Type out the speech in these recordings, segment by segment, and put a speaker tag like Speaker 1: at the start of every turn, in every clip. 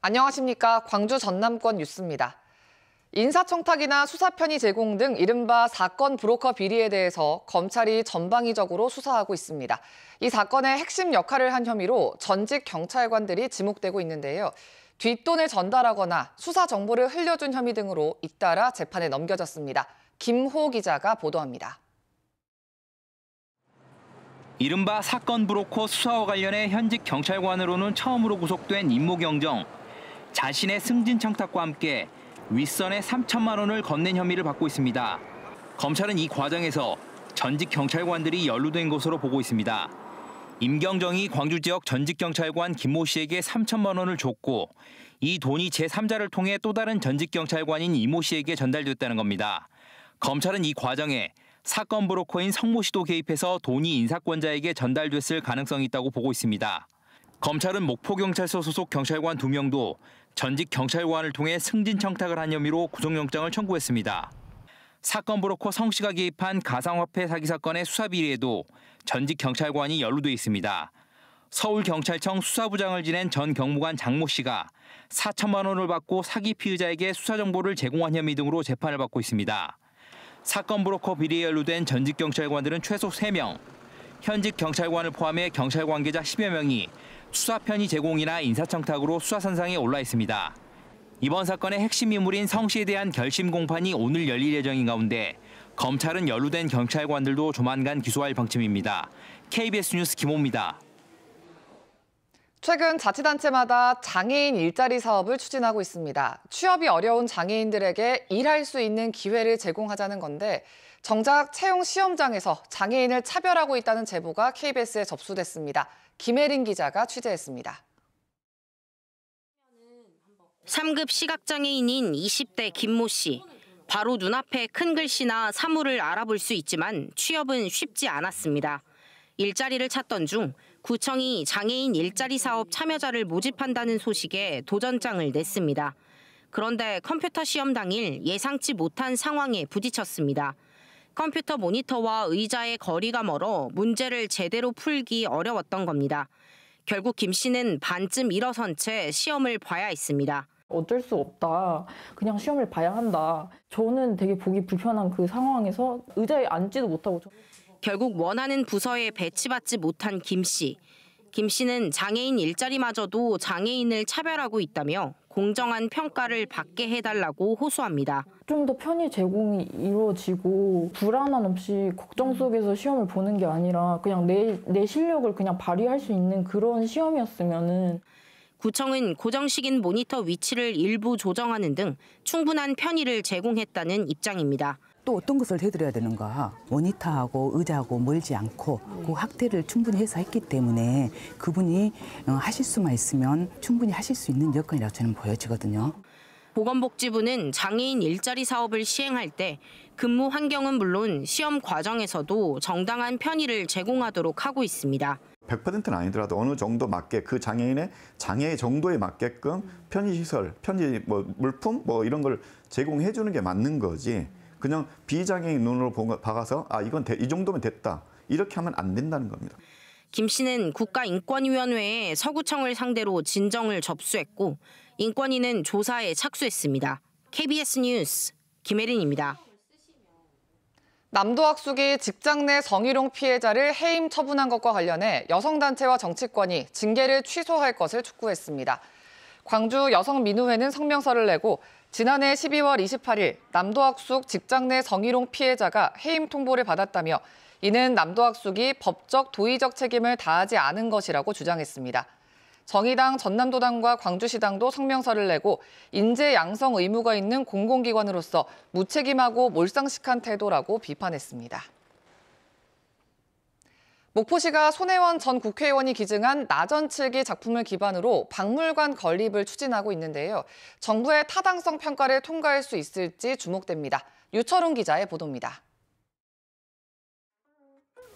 Speaker 1: 안녕하십니까. 광주 전남권 뉴스입니다. 인사청탁이나 수사편의 제공 등 이른바 사건 브로커 비리에 대해서 검찰이 전방위적으로 수사하고 있습니다. 이 사건의 핵심 역할을 한 혐의로 전직 경찰관들이 지목되고 있는데요. 뒷돈을 전달하거나 수사 정보를 흘려준 혐의 등으로 잇따라 재판에 넘겨졌습니다. 김호 기자가 보도합니다.
Speaker 2: 이른바 사건 브로커 수사와 관련해 현직 경찰관으로는 처음으로 구속된 임모경정. 자신의 승진 청탁과 함께 윗선에 3천만 원을 건넨 혐의를 받고 있습니다. 검찰은 이 과정에서 전직 경찰관들이 연루된 것으로 보고 있습니다. 임경정이 광주 지역 전직 경찰관 김 모 씨에게 3천만 원을 줬고 이 돈이 제3자를 통해 또 다른 전직 경찰관인 이모 씨에게 전달됐다는 겁니다. 검찰은 이 과정에 사건 브로커인 성모 씨도 개입해서 돈이 인사권자에게 전달됐을 가능성이 있다고 보고 있습니다. 검찰은 목포경찰서 소속 경찰관 2명도 전직 경찰관을 통해 승진 청탁을 한 혐의로 구속영장을 청구했습니다. 사건 브로커 성 씨가 개입한 가상화폐 사기 사건의 수사 비리에도 전직 경찰관이 연루돼 있습니다. 서울경찰청 수사부장을 지낸 전 경무관 장모 씨가 4천만 원을 받고 사기 피의자에게 수사 정보를 제공한 혐의 등으로 재판을 받고 있습니다. 사건 브로커 비리에 연루된 전직 경찰관들은 최소 3명, 현직 경찰관을 포함해 경찰 관계자 10여 명이 수사 편의 제공이나 인사청탁으로 수사선상에 올라 있습니다. 이번 사건의 핵심 인물인 성 씨에 대한 결심 공판이 오늘 열릴 예정인 가운데 검찰은 연루된 경찰관들도 조만간 기소할 방침입니다. KBS 뉴스 김호입니다.
Speaker 1: 최근 자치단체마다 장애인 일자리 사업을 추진하고 있습니다. 취업이 어려운 장애인들에게 일할 수 있는 기회를 제공하자는 건데 정작 채용 시험장에서 장애인을 차별하고 있다는 제보가 KBS에 접수됐습니다. 김혜린 기자가 취재했습니다.
Speaker 3: 3급 시각장애인인 20대 김모 씨. 바로 눈앞에 큰 글씨나 사물을 알아볼 수 있지만 취업은 쉽지 않았습니다. 일자리를 찾던 중 구청이 장애인 일자리 사업 참여자를 모집한다는 소식에 도전장을 냈습니다. 그런데 컴퓨터 시험 당일 예상치 못한 상황에 부딪혔습니다. 컴퓨터 모니터와 의자의 거리가 멀어 문제를 제대로 풀기 어려웠던 겁니다. 결국 김 씨는 반쯤 일어선 채 시험을 봐야 했습니다. 어쩔 수 없다. 그냥 시험을 봐야 한다.
Speaker 4: 저는 되게 보기 불편한 그 상황에서 의자에 앉지도 못하고
Speaker 3: 결국 원하는 부서에 배치받지 못한 김 씨. 김 씨는 장애인 일자리마저도 장애인을 차별하고 있다며 공정한 평가를 받게 해달라고
Speaker 4: 호소합니다. 좀 더 편의 제공이 이루어지고 불안함 없이 걱정 속에서 시험을 보는 게 아니라 그냥 내, 내 실력을 그냥 발휘할 수 있는 그런 시험이었으면
Speaker 3: 구청은 고정식인 모니터 위치를 일부 조정하는 등 충분한 편의를 제공했다는 입장입니다.
Speaker 4: 또 어떤 것을 해드려야 되는가 모니터하고 의자하고 멀지 않고 그확대를 충분히 해서 했기 때문에 그분이 어, 하실 수만 있으면 충분히 하실 수 있는 여건이라고 저는 보여지거든요.
Speaker 3: 보건복지부는 장애인 일자리 사업을 시행할 때 근무 환경은 물론 시험 과정에서도 정당한 편의를 제공하도록 하고 있습니다.
Speaker 5: 100%는 아니더라도 어느 정도 맞게 그 장애인의 장애 정도에 맞게끔 편의시설, 편의 뭐 물품 뭐 이런 걸 제공해 주는 게 맞는 거지 그냥 비장애인 눈으로 봐서아 이건 이 정도면
Speaker 3: 됐다. 이렇게 하면 안 된다는 겁니다. 김 씨는 국가인권위원회에 서구청을 상대로 진정을 접수했고 인권위는 조사에 착수했습니다. KBS
Speaker 1: 뉴스 김혜린입니다. 남도학숙이 직장 내 성희롱 피해자를 해임 처분한 것과 관련해 여성단체와 정치권이 징계를 취소할 것을 촉구했습니다. 광주 여성민우회는 성명서를 내고 지난해 12월 28일 남도학숙 직장 내 정희롱 피해자가 해임 통보를 받았다며 이는 남도학숙이 법적 도의적 책임을 다하지 않은 것이라고 주장했습니다. 정의당 전남도당과 광주시당도 성명서를 내고 인재 양성 의무가 있는 공공기관으로서 무책임하고 몰상식한 태도라고 비판했습니다. 목포시가 손혜원 전 국회의원이 기증한 나전칠기 작품을 기반으로 박물관 건립을 추진하고 있는데요. 정부의 타당성 평가를 통과할 수 있을지 주목됩니다. 유철웅 기자의 보도입니다.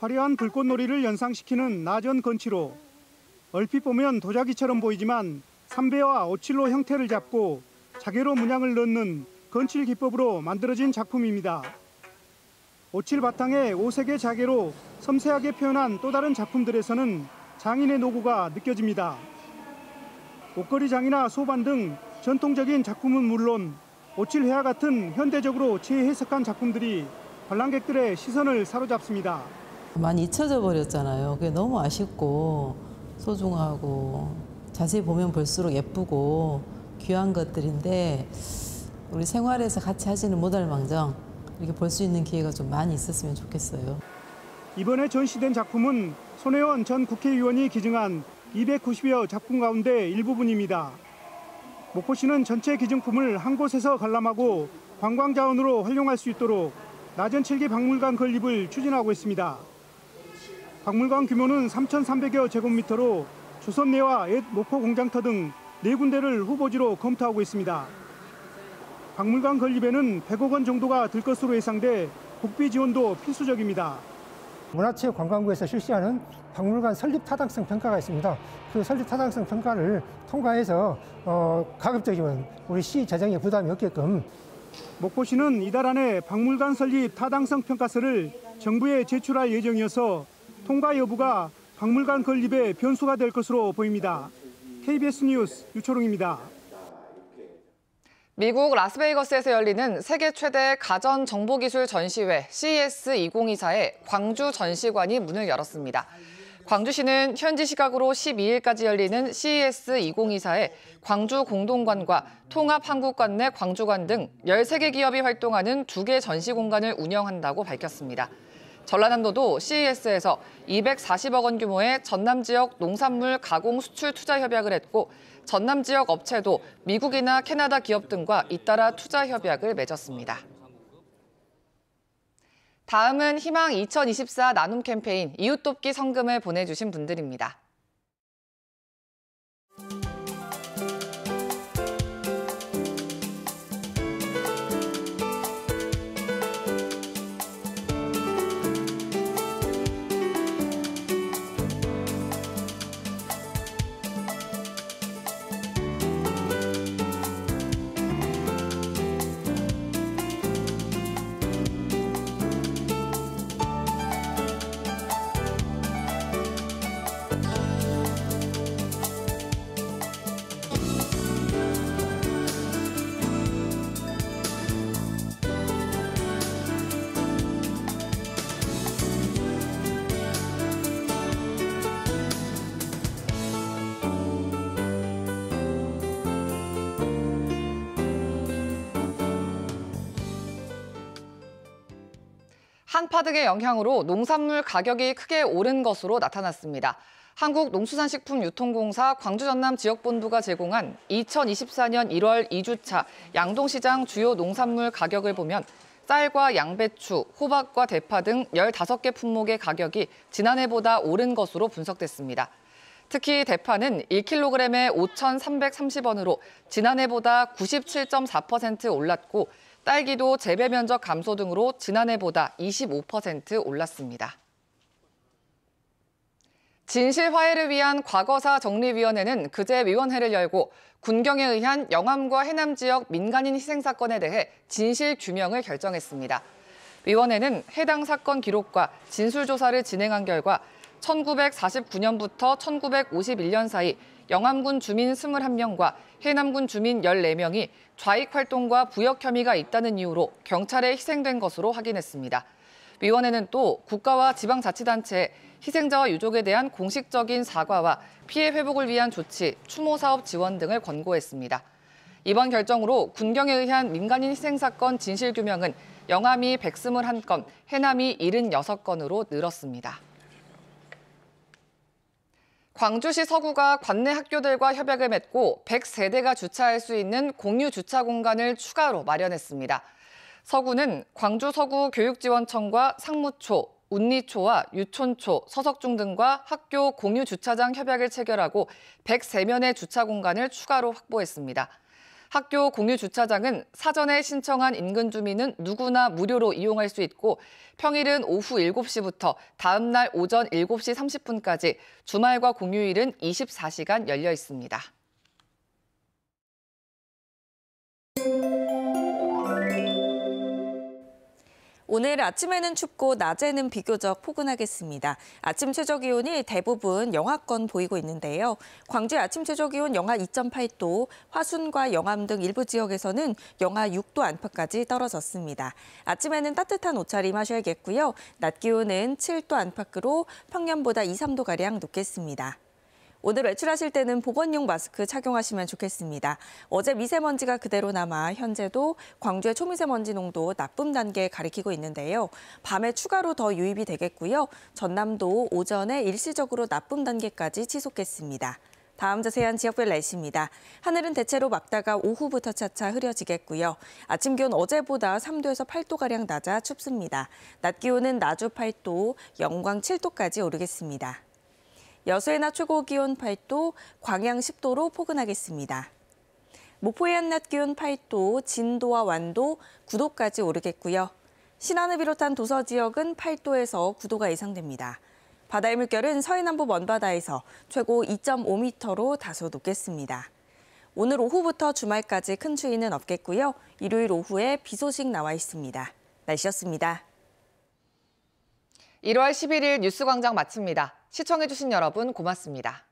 Speaker 5: 화려한 불꽃놀이를 연상시키는 나전 건치로 얼핏 보면 도자기처럼 보이지만 삼배와 오칠로 형태를 잡고 자개로 문양을 넣는 건칠 기법으로 만들어진 작품입니다. 오칠 바탕에 오색의 자개로 섬세하게 표현한 또 다른 작품들에서는 장인의 노고가 느껴집니다. 옷걸이 장이나 소반 등 전통적인 작품은 물론 오칠 회화 같은 현대적으로 재해석한 작품들이 관람객들의 시선을 사로잡습니다.
Speaker 3: 많이 잊혀져 버렸잖아요. 그게 너무 아쉽고 소중하고 자세히 보면 볼수록 예쁘고 귀한 것들인데 우리 생활에서 같이 하지는 못할 망정 이렇게 볼 수 있는 기회가 좀 많이 있었으면 좋겠어요.
Speaker 5: 이번에 전시된 작품은 손혜원 전 국회의원이 기증한 290여 작품 가운데 일부분입니다. 목포시는 전체 기증품을 한 곳에서 관람하고 관광자원으로 활용할 수 있도록 낮은 칠기 박물관 건립을 추진하고 있습니다. 박물관 규모는 3,300여 제곱미터로 조선 내와 옛 목포 공장터 등네 군데를 후보지로 검토하고 있습니다. 박물관 건립에는 100억 원 정도가 들 것으로 예상돼 국비 지원도 필수적입니다. 문화체육관광부에서 실시하는 박물관 설립 타당성 평가가 있습니다. 그 설립 타당성 평가를 통과해서 어, 가급적이면 우리 시 재정에 부담이 없게끔 목포시는 이달 안에 박물관 설립 타당성 평가서를 정부에 제출할 예정이어서 통과 여부가 박물관 건립의 변수가 될 것으로 보입니다. KBS 뉴스 유초롱입니다.
Speaker 1: 미국 라스베이거스에서 열리는 세계 최대 가전 정보기술 전시회 CES 2024의 광주 전시관이 문을 열었습니다. 광주시는 현지 시각으로 12일까지 열리는 CES 2024의 광주 공동관과 통합한국관 내 광주관 등 13개 기업이 활동하는 두개 전시 공간을 운영한다고 밝혔습니다. 전라남도도 CES에서 240억 원 규모의 전남 지역 농산물 가공 수출 투자 협약을 했고 전남 지역 업체도 미국이나 캐나다 기업 등과 잇따라 투자 협약을 맺었습니다. 다음은 희망 2024 나눔 캠페인 이웃돕기 성금을 보내주신 분들입니다. 한파득의 영향으로 농산물 가격이 크게 오른 것으로 나타났습니다. 한국농수산식품유통공사 광주전남 지역본부가 제공한 2024년 1월 2주차 양동시장 주요 농산물 가격을 보면 쌀과 양배추, 호박과 대파 등 15개 품목의 가격이 지난해보다 오른 것으로 분석됐습니다. 특히 대파는 1kg에 5,330원으로 지난해보다 97.4% 올랐고 딸기도 재배 면적 감소 등으로 지난해보다 25% 올랐습니다. 진실 화해를 위한 과거사 정리위원회는 그제 위원회를 열고 군경에 의한 영암과 해남 지역 민간인 희생 사건에 대해 진실 규명을 결정했습니다. 위원회는 해당 사건 기록과 진술 조사를 진행한 결과 1949년부터 1951년 사이 영암군 주민 21명과 해남군 주민 14명이 좌익 활동과 부역 혐의가 있다는 이유로 경찰에 희생된 것으로 확인했습니다. 위원회는 또 국가와 지방자치단체 희생자와 유족에 대한 공식적인 사과와 피해 회복을 위한 조치, 추모 사업 지원 등을 권고했습니다. 이번 결정으로 군경에 의한 민간인 희생 사건 진실 규명은 영암이 121건, 해남이 76건으로 늘었습니다. 광주시 서구가 관내 학교들과 협약을 맺고 1 0 3대가 주차할 수 있는 공유 주차 공간을 추가로 마련했습니다. 서구는 광주 서구 교육지원청과 상무초, 운리초와 유촌초, 서석중 등과 학교 공유 주차장 협약을 체결하고 103면의 주차 공간을 추가로 확보했습니다. 학교 공유 주차장은 사전에 신청한 인근 주민은 누구나 무료로 이용할 수 있고 평일은 오후 7시부터 다음 날 오전 7시 30분까지 주말과 공휴일은 24시간 열려 있습니다.
Speaker 4: 오늘 아침에는 춥고 낮에는 비교적 포근하겠습니다. 아침 최저 기온이 대부분 영하권 보이고 있는데요. 광주 아침 최저 기온 영하 2.8도, 화순과 영암 등 일부 지역에서는 영하 6도 안팎까지 떨어졌습니다. 아침에는 따뜻한 옷차림 하셔야겠고요. 낮 기온은 7도 안팎으로 평년보다 2, 3도 가량 높겠습니다. 오늘 외출하실 때는 보건용 마스크 착용하시면 좋겠습니다. 어제 미세먼지가 그대로 남아 현재도 광주의 초미세먼지 농도 나쁨 단계에 가리키고 있는데요. 밤에 추가로 더 유입이 되겠고요. 전남도 오전에 일시적으로 나쁨 단계까지 치솟겠습니다. 다음 자세한 지역별 날씨입니다. 하늘은 대체로 맑다가 오후부터 차차 흐려지겠고요. 아침 기온 어제보다 3도에서 8도가량 낮아 춥습니다. 낮 기온은 나주 8도, 영광 7도까지 오르겠습니다. 여수의 낮 최고 기온 8도, 광양 10도로 포근하겠습니다. 목포의 한낮 기온 8도, 진도와 완도 9도까지 오르겠고요. 신안을 비롯한 도서 지역은 8도에서 9도가 예상됩니다. 바다의 물결은 서해남부 먼바다에서 최고 2.5m로 다소 높겠습니다. 오늘 오후부터 주말까지 큰 추위는 없겠고요. 일요일 오후에 비 소식 나와 있습니다. 날씨였습니다. 1월
Speaker 1: 11일 뉴스광장 마칩니다. 시청해주신 여러분 고맙습니다.